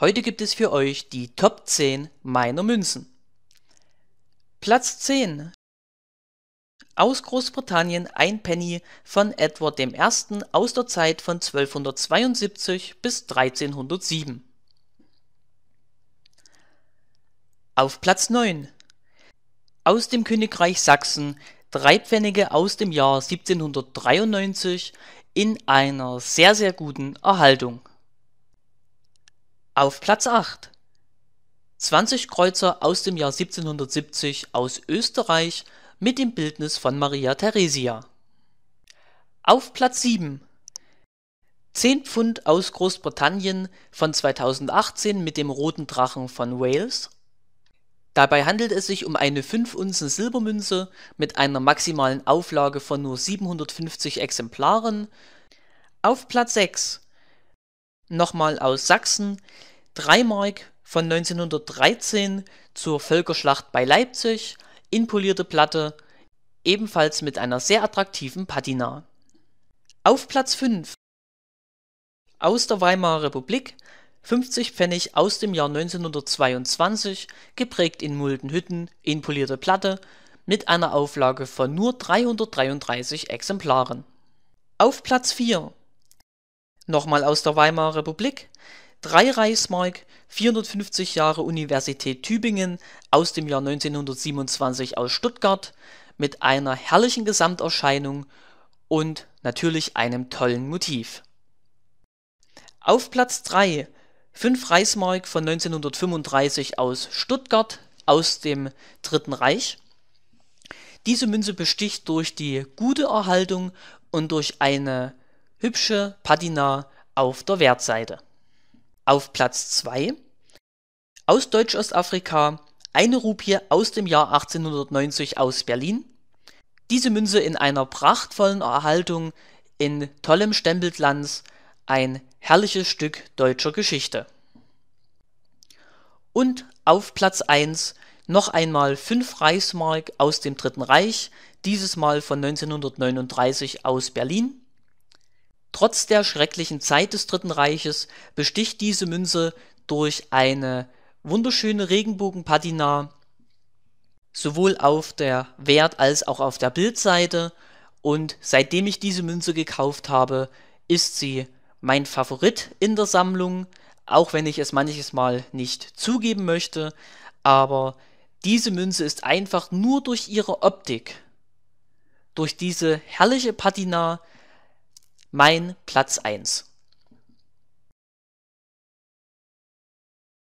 Heute gibt es für euch die Top 10 meiner Münzen. Platz 10 aus Großbritannien ein Penny von Edward I. aus der Zeit von 1272 bis 1307. Auf Platz 9 aus dem Königreich Sachsen drei Pfennige aus dem Jahr 1793 in einer sehr sehr guten Erhaltung. Auf Platz 8: 20 Kreuzer aus dem Jahr 1770 aus Österreich mit dem Bildnis von Maria Theresia. Auf Platz 7: 10 Pfund aus Großbritannien von 2018 mit dem Roten Drachen von Wales. Dabei handelt es sich um eine 5-Unzen-Silbermünze mit einer maximalen Auflage von nur 750 Exemplaren. Auf Platz 6 nochmal aus Sachsen, 3 Mark von 1913 zur Völkerschlacht bei Leipzig, inpolierte Platte, ebenfalls mit einer sehr attraktiven Patina. Auf Platz 5 aus der Weimarer Republik, 50 Pfennig aus dem Jahr 1922, geprägt in Muldenhütten, inpolierte Platte, mit einer Auflage von nur 333 Exemplaren. Auf Platz 4 nochmal aus der Weimarer Republik, drei Reichsmark, 450 Jahre Universität Tübingen aus dem Jahr 1927 aus Stuttgart mit einer herrlichen Gesamterscheinung und natürlich einem tollen Motiv. Auf Platz 3 5 Reichsmark von 1935 aus Stuttgart aus dem Dritten Reich. Diese Münze besticht durch die gute Erhaltung und durch eine hübsche Patina auf der Wertseite. Auf Platz 2 aus Deutsch-Ostafrika eine Rupie aus dem Jahr 1890 aus Berlin. Diese Münze in einer prachtvollen Erhaltung in tollem Stempelglanz, ein herrliches Stück deutscher Geschichte. Und auf Platz 1 noch einmal 5 Reichsmark aus dem Dritten Reich, dieses Mal von 1939 aus Berlin. Trotz der schrecklichen Zeit des Dritten Reiches besticht diese Münze durch eine wunderschöne Regenbogenpatina, sowohl auf der Wert- als auch auf der Bildseite. Und seitdem ich diese Münze gekauft habe, ist sie mein Favorit in der Sammlung, auch wenn ich es manches Mal nicht zugeben möchte. Aber diese Münze ist einfach nur durch ihre Optik, durch diese herrliche Patina, mein Platz 1.